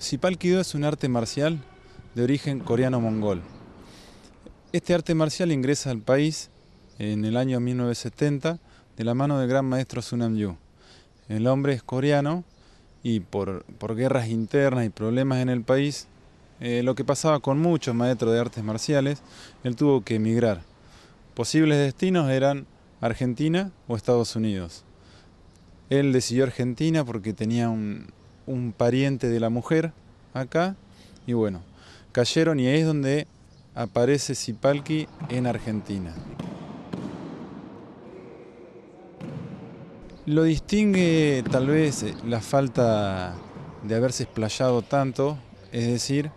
Sipal Kido es un arte marcial de origen coreano-mongol. Este arte marcial ingresa al país en el año 1970 de la mano del gran maestro Sunam Yu. El hombre es coreano y por, por guerras internas y problemas en el país, eh, lo que pasaba con muchos maestros de artes marciales, él tuvo que emigrar. Posibles destinos eran Argentina o Estados Unidos. Él decidió Argentina porque tenía un, un pariente de la mujer acá y bueno, cayeron y ahí es donde aparece Sipalki en Argentina. Lo distingue tal vez eh, la falta de haberse explayado tanto, es decir,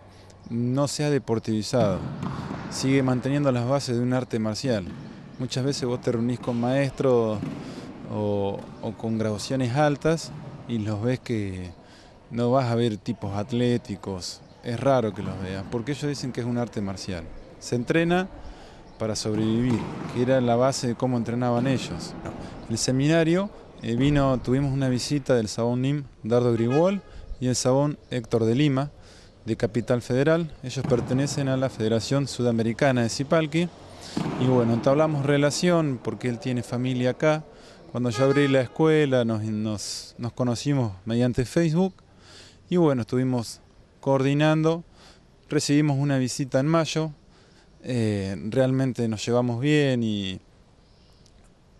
no se ha deportivizado, sigue manteniendo las bases de un arte marcial. Muchas veces vos te reunís con maestros o, o con graduaciones altas y los ves que no vas a ver tipos atléticos, es raro que los veas, porque ellos dicen que es un arte marcial. Se entrena para sobrevivir, que era la base de cómo entrenaban ellos. El seminario eh, vino, tuvimos una visita del sabón NIM Dardo Grigol y el sabón Héctor de Lima, de Capital Federal. Ellos pertenecen a la Federación Sudamericana de Zipalqui. Y bueno, entablamos relación porque él tiene familia acá. Cuando yo abrí la escuela nos, nos conocimos mediante Facebook y bueno, estuvimos coordinando, recibimos una visita en mayo, eh, realmente nos llevamos bien y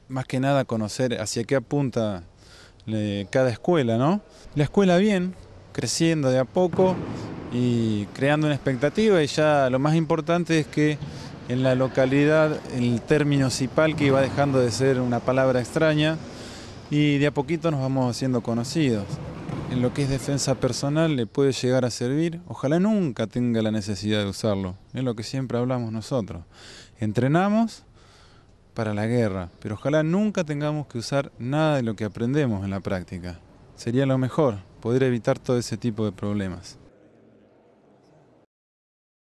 más que nada conocer hacia qué apunta eh, cada escuela, ¿no? La escuela bien, creciendo de a poco y creando una expectativa y ya lo más importante es que en la localidad el término cipal que iba dejando de ser una palabra extraña y de a poquito nos vamos haciendo conocidos en lo que es defensa personal le puede llegar a servir, ojalá nunca tenga la necesidad de usarlo. Es lo que siempre hablamos nosotros. Entrenamos para la guerra, pero ojalá nunca tengamos que usar nada de lo que aprendemos en la práctica. Sería lo mejor, poder evitar todo ese tipo de problemas.